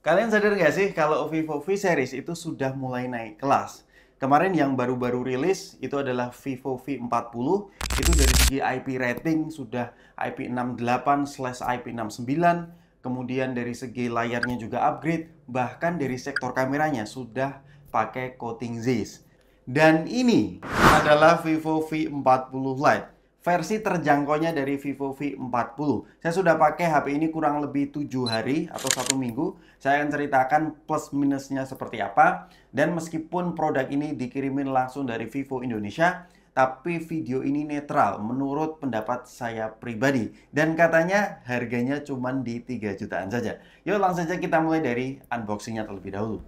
Kalian sadar nggak sih kalau Vivo V series itu sudah mulai naik kelas? Kemarin yang baru-baru rilis itu adalah Vivo V40 itu dari segi IP rating sudah IP68/IP69, kemudian dari segi layarnya juga upgrade, bahkan dari sektor kameranya sudah pakai coating Zeiss. Dan ini adalah Vivo V40 Lite versi terjangkaunya dari Vivo V40. Saya sudah pakai HP ini kurang lebih tujuh hari atau satu minggu. Saya akan ceritakan plus minusnya seperti apa. Dan meskipun produk ini dikirimin langsung dari Vivo Indonesia, tapi video ini netral menurut pendapat saya pribadi. Dan katanya harganya cuma di 3 jutaan saja. Yuk langsung saja kita mulai dari unboxingnya terlebih dahulu.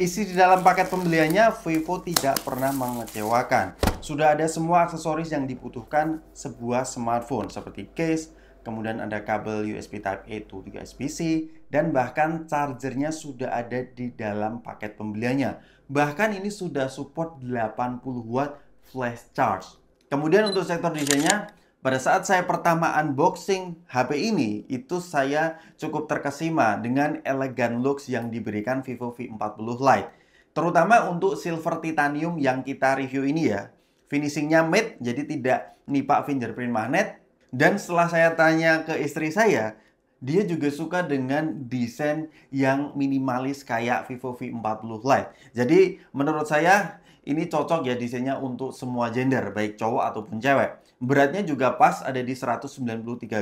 Isi di dalam paket pembeliannya Vivo tidak pernah mengecewakan. Sudah ada semua aksesoris yang dibutuhkan sebuah smartphone seperti case, kemudian ada kabel USB Type-A to USB-C, dan bahkan chargernya sudah ada di dalam paket pembeliannya. Bahkan ini sudah support 80 watt flash charge. Kemudian untuk sektor desainnya, pada saat saya pertama unboxing HP ini, itu saya cukup terkesima dengan elegan looks yang diberikan Vivo V40 Lite. Terutama untuk silver titanium yang kita review ini ya finishingnya matte jadi tidak nipak fingerprint magnet dan setelah saya tanya ke istri saya dia juga suka dengan desain yang minimalis kayak Vivo V40 Lite. Jadi menurut saya ini cocok ya desainnya untuk semua gender, baik cowok ataupun cewek. Beratnya juga pas ada di 193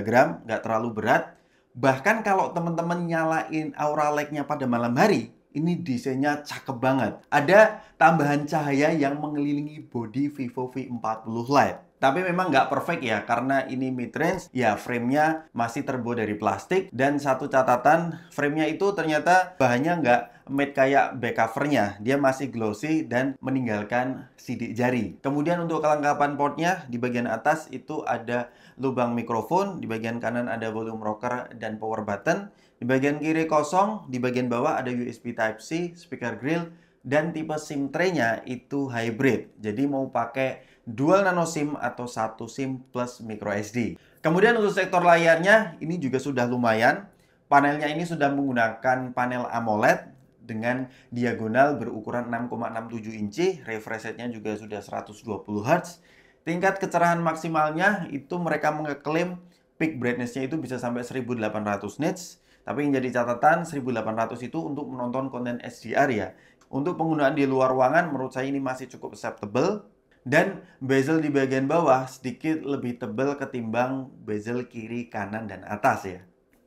gram, nggak terlalu berat. Bahkan kalau teman-teman nyalain aura light-nya pada malam hari, ini desainnya cakep banget. Ada tambahan cahaya yang mengelilingi body Vivo V40 Lite. Tapi memang nggak perfect ya, karena ini mid-range, ya framenya masih terbuat dari plastik. Dan satu catatan, framenya itu ternyata bahannya nggak made kayak back covernya. Dia masih glossy dan meninggalkan sidik jari. Kemudian untuk kelengkapan portnya, di bagian atas itu ada lubang mikrofon, di bagian kanan ada volume rocker dan power button di bagian kiri kosong, di bagian bawah ada USB Type-C, speaker grill, dan tipe SIM tray-nya itu hybrid. Jadi mau pakai dual nano SIM atau satu SIM plus micro SD. Kemudian untuk sektor layarnya, ini juga sudah lumayan. Panelnya ini sudah menggunakan panel AMOLED dengan diagonal berukuran 6,67 inci, refresh rate-nya juga sudah 120 Hz. Tingkat kecerahan maksimalnya itu mereka mengeklaim peak brightness-nya itu bisa sampai 1800 nits. Tapi yang jadi catatan 1800 itu untuk menonton konten SDR ya. Untuk penggunaan di luar ruangan menurut saya ini masih cukup acceptable dan bezel di bagian bawah sedikit lebih tebal ketimbang bezel kiri, kanan, dan atas ya.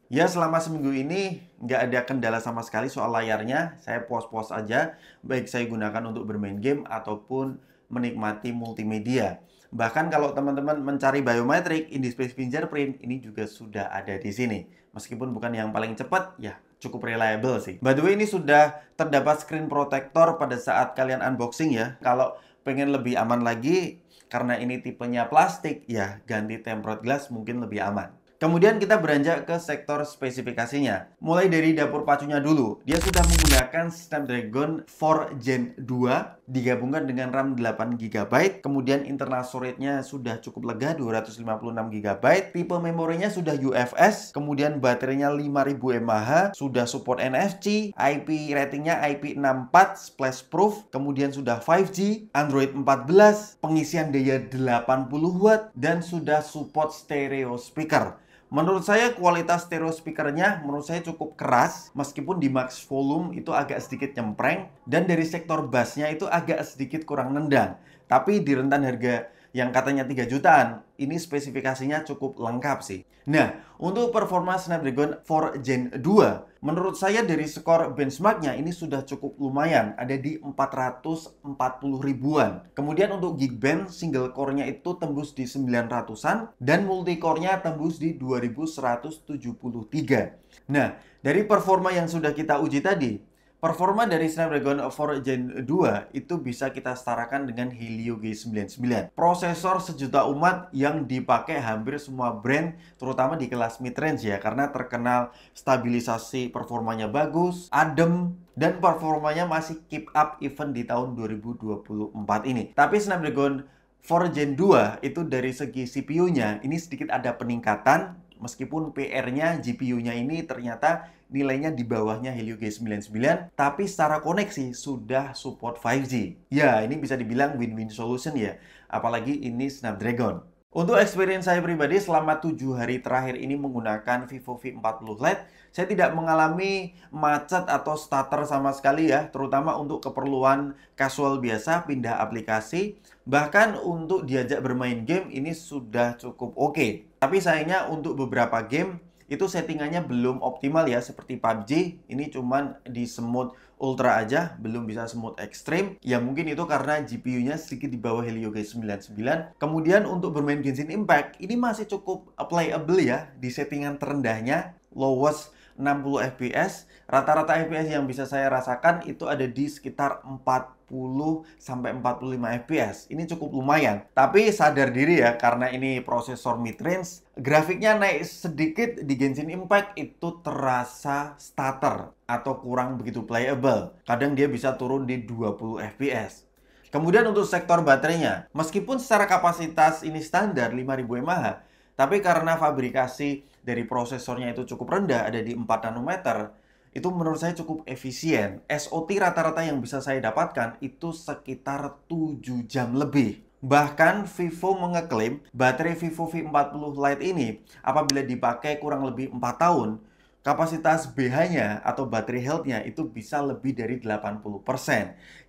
Ya selama seminggu ini nggak ada kendala sama sekali soal layarnya. Saya pos-pos aja baik saya gunakan untuk bermain game ataupun menikmati multimedia. Bahkan kalau teman-teman mencari biometrik, Indispace Fingerprint ini juga sudah ada di sini. Meskipun bukan yang paling cepat, ya cukup reliable sih. By the way, ini sudah terdapat screen protector pada saat kalian unboxing ya. Kalau pengen lebih aman lagi, karena ini tipenya plastik, ya ganti tempered glass mungkin lebih aman. Kemudian kita beranjak ke sektor spesifikasinya. Mulai dari dapur pacunya dulu. Dia sudah menggunakan Snapdragon 4 Gen 2 digabungkan dengan RAM 8 GB, kemudian internal storage-nya sudah cukup lega 256 GB, tipe memorinya sudah UFS, kemudian baterainya 5000 mAh, sudah support NFC, IP ratingnya IP64 splash proof, kemudian sudah 5G, Android 14, pengisian daya 80 watt dan sudah support stereo speaker. Menurut saya kualitas stereo speakernya menurut saya cukup keras meskipun di max volume itu agak sedikit nyempreng dan dari sektor bassnya itu agak sedikit kurang nendang. Tapi di rentan harga yang katanya 3 jutaan, ini spesifikasinya cukup lengkap sih. Nah, untuk performa Snapdragon 4 Gen 2, menurut saya dari skor benchmarknya ini sudah cukup lumayan, ada di 440 ribuan. Kemudian untuk Geekbench single core-nya itu tembus di 900-an dan multi core-nya tembus di 2173. Nah, dari performa yang sudah kita uji tadi, Performa dari Snapdragon 4 Gen 2 itu bisa kita setarakan dengan Helio G99. Prosesor sejuta umat yang dipakai hampir semua brand, terutama di kelas mid-range ya, karena terkenal stabilisasi performanya bagus, adem, dan performanya masih keep up even di tahun 2024 ini. Tapi Snapdragon 4 Gen 2 itu dari segi CPU-nya ini sedikit ada peningkatan meskipun PR-nya GPU-nya ini ternyata nilainya di bawahnya Helio G99 tapi secara koneksi sudah support 5G. Ya, ini bisa dibilang win-win solution ya. Apalagi ini Snapdragon untuk experience saya pribadi selama tujuh hari terakhir ini menggunakan Vivo V40 Lite, saya tidak mengalami macet atau stutter sama sekali ya, terutama untuk keperluan casual biasa, pindah aplikasi, bahkan untuk diajak bermain game ini sudah cukup oke. Okay. Tapi sayangnya untuk beberapa game itu settingannya belum optimal ya, seperti PUBG, ini cuman di semut Ultra aja belum bisa smooth ekstrim, Ya mungkin itu karena GPU-nya sedikit di bawah Helio G99. Kemudian untuk bermain Genshin Impact ini masih cukup playable ya di settingan terendahnya lowest 60 fps. Rata-rata fps yang bisa saya rasakan itu ada di sekitar 40 sampai 45 fps. Ini cukup lumayan. Tapi sadar diri ya karena ini prosesor mid-range, grafiknya naik sedikit di Genshin Impact itu terasa starter atau kurang begitu playable. Kadang dia bisa turun di 20 fps. Kemudian untuk sektor baterainya, meskipun secara kapasitas ini standar 5000 mAh, tapi karena fabrikasi dari prosesornya itu cukup rendah, ada di 4 nanometer, itu menurut saya cukup efisien. SOT rata-rata yang bisa saya dapatkan itu sekitar 7 jam lebih. Bahkan Vivo mengeklaim baterai Vivo V40 Lite ini apabila dipakai kurang lebih 4 tahun, kapasitas BH-nya atau baterai health-nya itu bisa lebih dari 80%.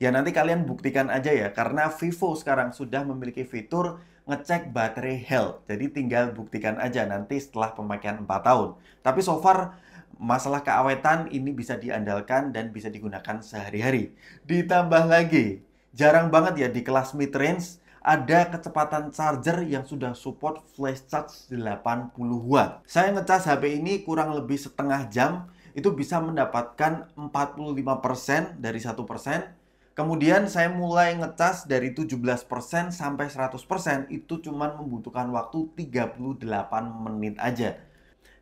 Ya nanti kalian buktikan aja ya karena Vivo sekarang sudah memiliki fitur ngecek baterai health. Jadi tinggal buktikan aja nanti setelah pemakaian 4 tahun. Tapi so far masalah keawetan ini bisa diandalkan dan bisa digunakan sehari-hari. Ditambah lagi, jarang banget ya di kelas mid-range ada kecepatan charger yang sudah support flash charge 80 watt. Saya ngecas HP ini kurang lebih setengah jam, itu bisa mendapatkan 45% dari satu persen Kemudian saya mulai ngecas dari 17% sampai 100% itu cuma membutuhkan waktu 38 menit aja.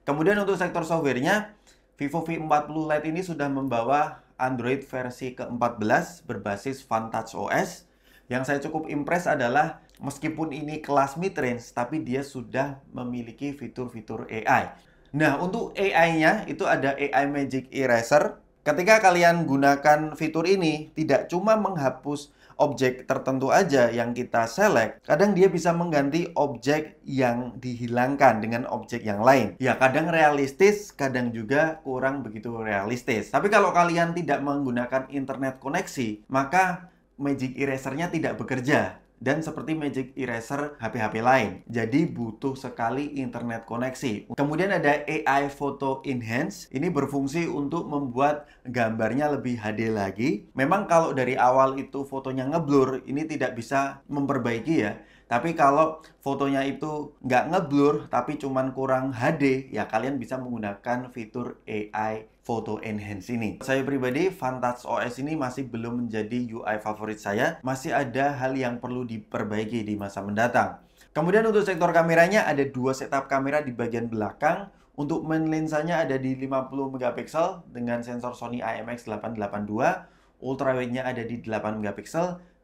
Kemudian untuk sektor softwarenya, Vivo V40 Lite ini sudah membawa Android versi ke-14 berbasis Vantage OS. Yang saya cukup impress adalah meskipun ini kelas mid-range, tapi dia sudah memiliki fitur-fitur AI. Nah, untuk AI-nya itu ada AI Magic Eraser, Ketika kalian gunakan fitur ini, tidak cuma menghapus objek tertentu aja yang kita select, kadang dia bisa mengganti objek yang dihilangkan dengan objek yang lain. Ya, kadang realistis, kadang juga kurang begitu realistis. Tapi kalau kalian tidak menggunakan internet koneksi, maka magic erasernya tidak bekerja dan seperti Magic Eraser HP-HP lain. Jadi butuh sekali internet koneksi. Kemudian ada AI Photo Enhance. Ini berfungsi untuk membuat gambarnya lebih HD lagi. Memang kalau dari awal itu fotonya ngeblur, ini tidak bisa memperbaiki ya tapi kalau fotonya itu nggak ngeblur tapi cuman kurang HD, ya kalian bisa menggunakan fitur AI Photo Enhance ini. Saya pribadi, Fantas OS ini masih belum menjadi UI favorit saya. Masih ada hal yang perlu diperbaiki di masa mendatang. Kemudian untuk sektor kameranya ada dua setup kamera di bagian belakang. Untuk main lensanya ada di 50 mp dengan sensor Sony IMX882, ultrawide-nya ada di 8 mp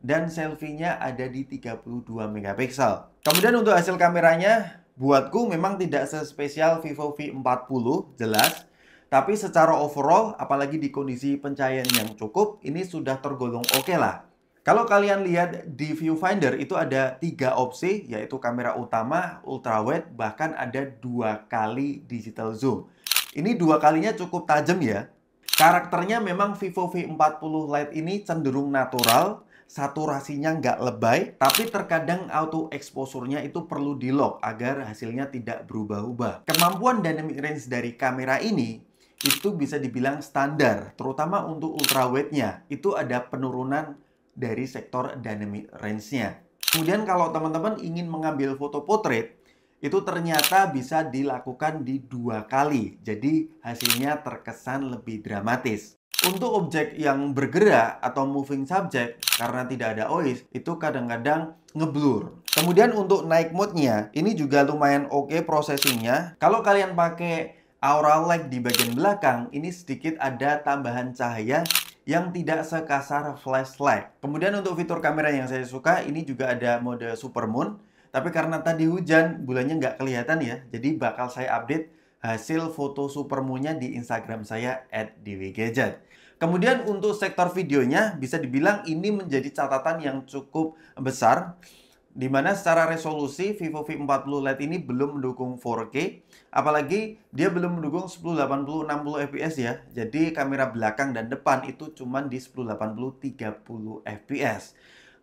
dan selfie-nya ada di 32 megapiksel. Kemudian untuk hasil kameranya buatku memang tidak sespesial Vivo V40 jelas tapi secara overall apalagi di kondisi pencahayaan yang cukup ini sudah tergolong oke okay lah kalau kalian lihat di viewfinder itu ada tiga opsi yaitu kamera utama, ultrawide bahkan ada dua kali digital zoom ini dua kalinya cukup tajam ya karakternya memang Vivo V40 Lite ini cenderung natural saturasinya nggak lebay, tapi terkadang auto exposure-nya itu perlu di lock agar hasilnya tidak berubah-ubah. Kemampuan dynamic range dari kamera ini itu bisa dibilang standar, terutama untuk ultrawide-nya. Itu ada penurunan dari sektor dynamic range-nya. Kemudian kalau teman-teman ingin mengambil foto potret, itu ternyata bisa dilakukan di dua kali. Jadi hasilnya terkesan lebih dramatis. Untuk objek yang bergerak atau moving subject, karena tidak ada OIS, itu kadang-kadang ngeblur. Kemudian untuk naik mode-nya, ini juga lumayan oke okay processingnya. Kalau kalian pakai aura light di bagian belakang, ini sedikit ada tambahan cahaya yang tidak sekasar flashlight. Kemudian untuk fitur kamera yang saya suka, ini juga ada mode super moon. Tapi karena tadi hujan, bulannya nggak kelihatan ya, jadi bakal saya update hasil foto super moonnya di Instagram saya @dwgadget. Kemudian untuk sektor videonya bisa dibilang ini menjadi catatan yang cukup besar di mana secara resolusi Vivo V40 LED ini belum mendukung 4K, apalagi dia belum mendukung 1080 60 fps ya. Jadi kamera belakang dan depan itu cuma di 1080 30 fps.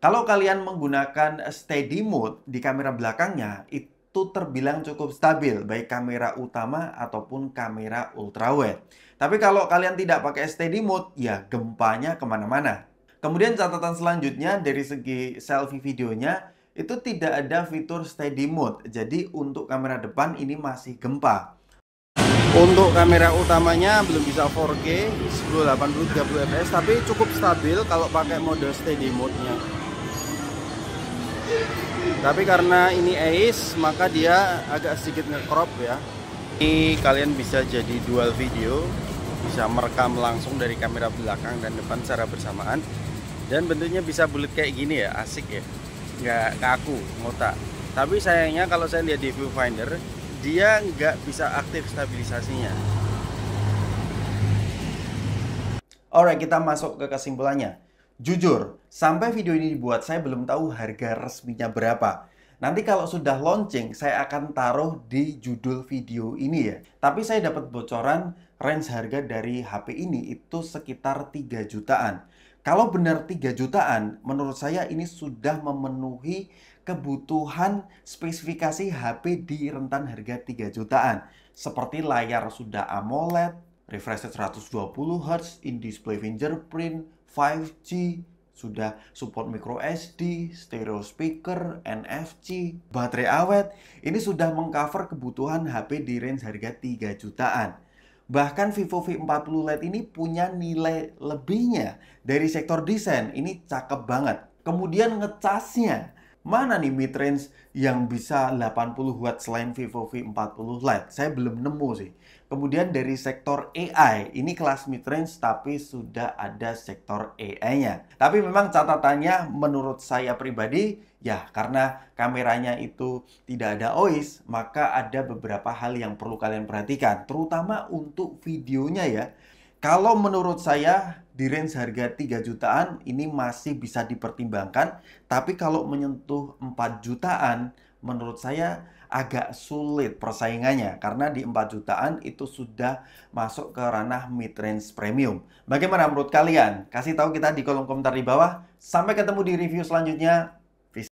Kalau kalian menggunakan steady mode di kamera belakangnya, itu itu terbilang cukup stabil baik kamera utama ataupun kamera ultrawide. Tapi kalau kalian tidak pakai steady mode, ya gempanya kemana-mana. Kemudian catatan selanjutnya dari segi selfie videonya, itu tidak ada fitur steady mode. Jadi untuk kamera depan ini masih gempa. Untuk kamera utamanya belum bisa 4K 1080 30 fps tapi cukup stabil kalau pakai mode steady mode-nya tapi karena ini Ace maka dia agak sedikit ngecrop ya ini kalian bisa jadi dual video bisa merekam langsung dari kamera belakang dan depan secara bersamaan dan bentuknya bisa bulat kayak gini ya asik ya nggak kaku ngotak tapi sayangnya kalau saya lihat di viewfinder dia nggak bisa aktif stabilisasinya Oke, kita masuk ke kesimpulannya Jujur, sampai video ini dibuat saya belum tahu harga resminya berapa. Nanti kalau sudah launching, saya akan taruh di judul video ini ya. Tapi saya dapat bocoran range harga dari HP ini itu sekitar 3 jutaan. Kalau benar 3 jutaan, menurut saya ini sudah memenuhi kebutuhan spesifikasi HP di rentan harga 3 jutaan. Seperti layar sudah AMOLED, refresh rate 120 Hz, in-display fingerprint, 5G, sudah support micro SD, stereo speaker, NFC, baterai awet. Ini sudah mengcover kebutuhan HP di range harga 3 jutaan. Bahkan Vivo V40 Lite ini punya nilai lebihnya dari sektor desain. Ini cakep banget. Kemudian ngecasnya mana nih mid yang bisa 80 watt selain Vivo V40 Lite? Saya belum nemu sih. Kemudian dari sektor AI, ini kelas mid tapi sudah ada sektor AI-nya. Tapi memang catatannya menurut saya pribadi ya karena kameranya itu tidak ada OIS, maka ada beberapa hal yang perlu kalian perhatikan terutama untuk videonya ya. Kalau menurut saya di range harga 3 jutaan ini masih bisa dipertimbangkan, tapi kalau menyentuh 4 jutaan menurut saya agak sulit persaingannya karena di 4 jutaan itu sudah masuk ke ranah mid range premium. Bagaimana menurut kalian? Kasih tahu kita di kolom komentar di bawah. Sampai ketemu di review selanjutnya.